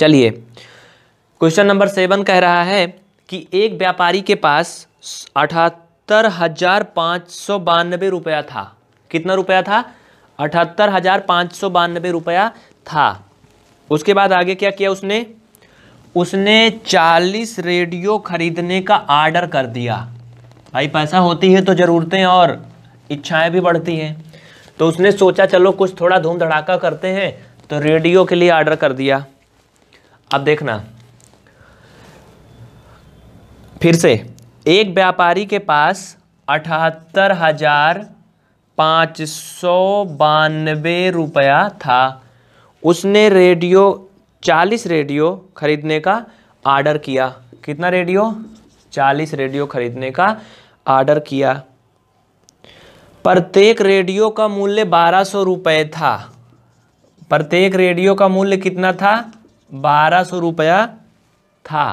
चलिए question number seven कह रहा है कि एक व्यापारी के पास अठहत्तर हजार पाँच सौ बानबे रुपया था कितना रुपया था अठहत्तर हजार पाँच सौ बानबे रुपया था उसके बाद आगे क्या किया उसने उसने चालीस रेडियो खरीदने का आर्डर कर दिया भाई पैसा होती है तो ज़रूरतें और इच्छाएं भी बढ़ती हैं तो उसने सोचा चलो कुछ थोड़ा धूम धड़ाका करते हैं तो रेडियो के लिए आर्डर कर दिया अब देखना फिर से एक व्यापारी के पास अठहत्तर हजार पाँच सौ बानवे रुपया था उसने रेडियो चालीस रेडियो खरीदने का आर्डर किया कितना रेडियो चालीस रेडियो खरीदने का आर्डर किया प्रत्येक रेडियो का मूल्य बारह सौ रुपये था प्रत्येक रेडियो का मूल्य कितना था बारह सौ रुपया था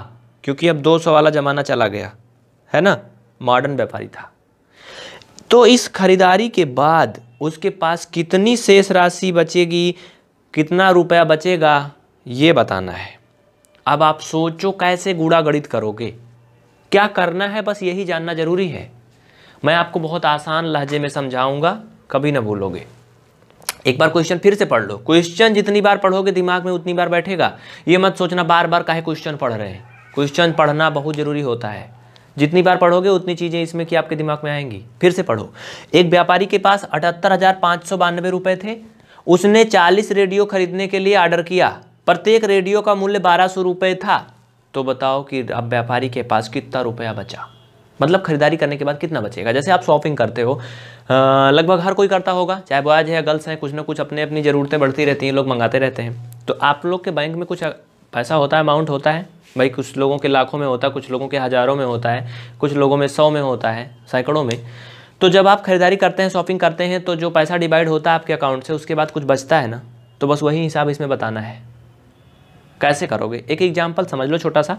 क्योंकि अब दो सौ वाला ज़माना चला गया है ना मॉडर्न व्यापारी था तो इस खरीदारी के बाद उसके पास कितनी शेष राशि बचेगी कितना रुपया बचेगा ये बताना है अब आप सोचो कैसे गुड़ा गणित करोगे क्या करना है बस यही जानना ज़रूरी है मैं आपको बहुत आसान लहजे में समझाऊंगा कभी ना भूलोगे एक बार क्वेश्चन फिर से पढ़ लो क्वेश्चन जितनी बार पढ़ोगे दिमाग में उतनी बार बैठेगा ये मत सोचना बार बार काहे क्वेश्चन पढ़ रहे हैं क्वेश्चन पढ़ना बहुत ज़रूरी होता है जितनी बार पढ़ोगे उतनी चीज़ें इसमें कि आपके दिमाग में आएंगी फिर से पढ़ो एक व्यापारी के पास अठहत्तर हज़ार पांच सौ बानवे रुपए थे उसने चालीस रेडियो खरीदने के लिए ऑर्डर किया प्रत्येक रेडियो का मूल्य बारह सौ रुपये था तो बताओ कि अब व्यापारी के पास कितना रुपया बचा मतलब खरीदारी करने के बाद कितना बचेगा जैसे आप शॉपिंग करते हो लगभग हर कोई करता होगा चाहे बॉयज है गर्ल्स हैं कुछ ना कुछ अपने अपनी ज़रूरतें बढ़ती रहती हैं लोग मंगाते रहते हैं तो आप लोग के बैंक में कुछ पैसा होता है अमाउंट होता है भाई कुछ लोगों के लाखों में होता है कुछ लोगों के हज़ारों में होता है कुछ लोगों में सौ में होता है सैकड़ों में तो जब आप खरीदारी करते हैं शॉपिंग करते हैं तो जो पैसा डिवाइड होता है आपके अकाउंट से उसके बाद कुछ बचता है ना तो बस वही हिसाब इसमें बताना है कैसे करोगे एक एग्जाम्पल समझ लो छोटा सा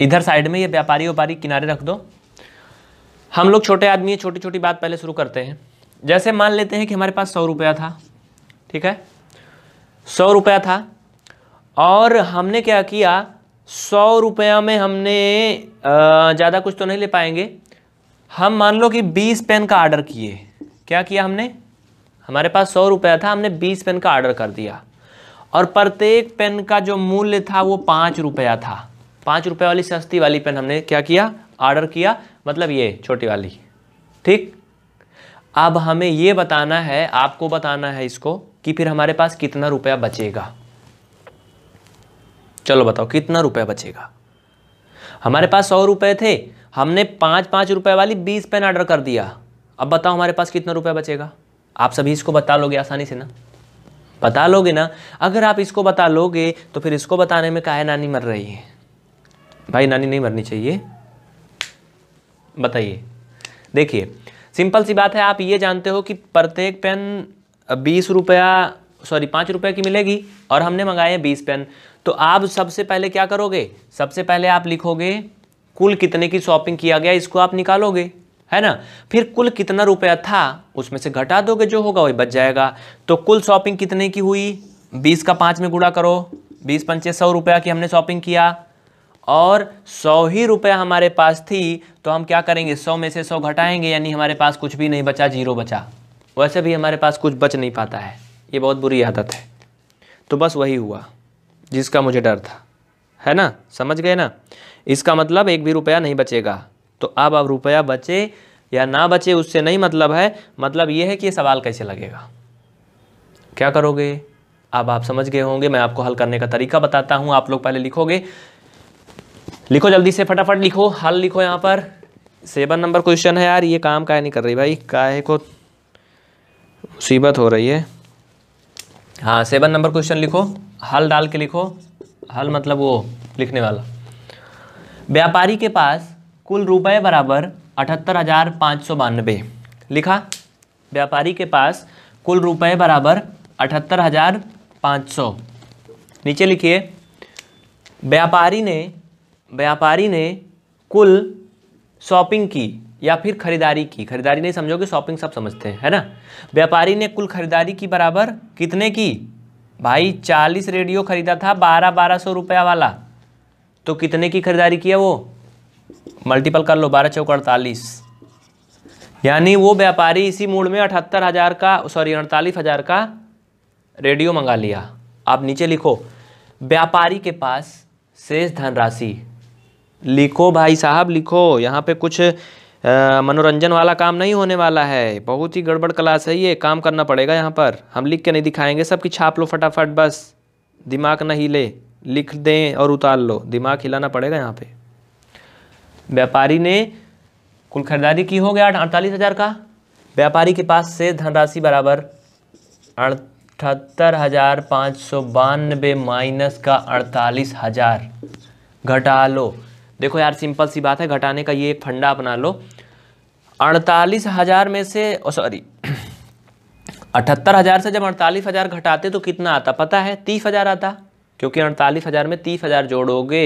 इधर साइड में ये व्यापारी व्यापारी किनारे रख दो हम लोग छोटे आदमी छोटी छोटी बात पहले शुरू करते हैं जैसे मान लेते हैं कि हमारे पास सौ रुपया था ठीक है सौ रुपया था और हमने क्या किया सौ रुपया में हमने ज़्यादा कुछ तो नहीं ले पाएंगे हम मान लो कि बीस पेन का आर्डर किए क्या किया हमने हमारे पास सौ रुपया था हमने बीस पेन का आर्डर कर दिया और प्रत्येक पेन का जो मूल्य था वो पाँच रुपया था पाँच रुपये वाली सस्ती वाली पेन हमने क्या किया ऑर्डर किया मतलब ये छोटी वाली ठीक अब हमें ये बताना है आपको बताना है इसको कि फिर हमारे पास कितना रुपया बचेगा चलो बताओ कितना रुपया बचेगा हमारे पास सौ रुपये थे हमने पाँच पाँच रुपये वाली बीस पेन ऑर्डर कर दिया अब बताओ हमारे पास कितना रुपया बचेगा आप सभी इसको बता लोगे आसानी से ना बता लोगे ना अगर आप इसको बता लोगे तो फिर इसको बताने में काहे नानी मर रही है भाई नानी नहीं मरनी चाहिए बताइए देखिए सिंपल सी बात है आप ये जानते हो कि प्रत्येक पेन बीस रुपया सॉरी पाँच रुपये की मिलेगी और हमने मंगाए हैं बीस पेन तो आप सबसे पहले क्या करोगे सबसे पहले आप लिखोगे कुल कितने की शॉपिंग किया गया इसको आप निकालोगे है ना फिर कुल कितना रुपया था उसमें से घटा दोगे जो होगा वही बच जाएगा तो कुल शॉपिंग कितने की हुई बीस का पाँच में गुड़ा करो बीस पंचे सौ रुपया की हमने शॉपिंग किया और सौ ही रुपए हमारे पास थी तो हम क्या करेंगे सौ में से सौ घटाएंगे यानी हमारे पास कुछ भी नहीं बचा जीरो बचा वैसे भी हमारे पास कुछ बच नहीं पाता है ये बहुत बुरी आदत है तो बस वही हुआ जिसका मुझे डर था है ना समझ गए ना इसका मतलब एक भी रुपया नहीं बचेगा तो अब अब रुपया बचे या ना बचे उससे नहीं मतलब है मतलब ये है कि ये सवाल कैसे लगेगा क्या करोगे अब आप समझ गए होंगे मैं आपको हल करने का तरीका बताता हूँ आप लोग पहले लिखोगे लिखो जल्दी से फटाफट लिखो हल लिखो यहाँ पर सेवन नंबर क्वेश्चन है यार ये काम का नहीं कर रही भाई का को मुसीबत हो रही है हाँ सेवन नंबर क्वेश्चन लिखो हल डाल के लिखो हल मतलब वो लिखने वाला व्यापारी के पास कुल रुपए बराबर अठहत्तर हज़ार पाँच सौ बानबे लिखा व्यापारी के पास कुल रुपए बराबर अठहत्तर हज़ार पाँच सौ नीचे लिखिए व्यापारी ने व्यापारी ने कुल शॉपिंग की या फिर खरीदारी की खरीदारी नहीं समझोगे शॉपिंग सब समझते हैं है ना व्यापारी ने कुल खरीदारी की बराबर कितने की भाई चालीस रेडियो खरीदा था बारह बारह सौ रुपया वाला तो कितने की खरीदारी किया वो मल्टीपल कर लो बारह चौक अड़तालीस यानी वो व्यापारी इसी मूड में अठहत्तर हज़ार का सॉरी अड़तालीस हज़ार का रेडियो मंगा लिया आप नीचे लिखो व्यापारी के पास शेष धनराशि लिखो भाई साहब लिखो यहाँ पे कुछ मनोरंजन वाला काम नहीं होने वाला है बहुत ही गड़बड़ क्लास है ये काम करना पड़ेगा यहाँ पर हम लिख के नहीं दिखाएंगे सबकी छाप लो फटाफट बस दिमाग ना हिले लिख दें और उतार लो दिमाग हिलाना पड़ेगा यहाँ पे व्यापारी ने कुल खरीदारी की हो गया अड़तालीस हज़ार का व्यापारी के पास से धनराशि बराबर अठहत्तर हज़ार पाँच सौ बानवे माइनस का अड़तालीस हज़ार घटा लो देखो यार सिंपल सी बात है घटाने का ये एक फंडा अपना लो अड़तालीस हज़ार में से सॉरी अठहत्तर हज़ार से जब अड़तालीस हज़ार घटाते तो कितना आता पता है तीस हज़ार आता क्योंकि अड़तालीस हज़ार में तीस हज़ार जोड़ोगे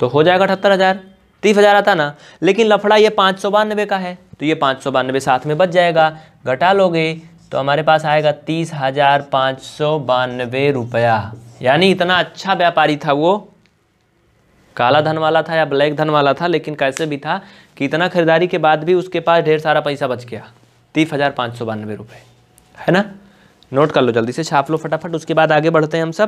तो हो जाएगा अठहत्तर हज़ार तीस हज़ार आता ना लेकिन लफड़ा ये पाँच सौ बानवे का है तो ये पाँच सौ बानवे साथ में बच जाएगा घटा लोगे तो हमारे पास आएगा तीस हज़ार पाँच सौ बानवे रुपया यानी इतना अच्छा व्यापारी था वो काला धन वाला था या ब्लैक धन वाला था लेकिन कैसे भी था कि इतना खरीदारी के बाद भी उसके पास ढेर सारा पैसा बच गया तीस हज़ार पाँच सौ बानवे रुपये है ना नोट कर लो जल्दी से छाप लो फटाफट उसके बाद आगे बढ़ते हैं हम सब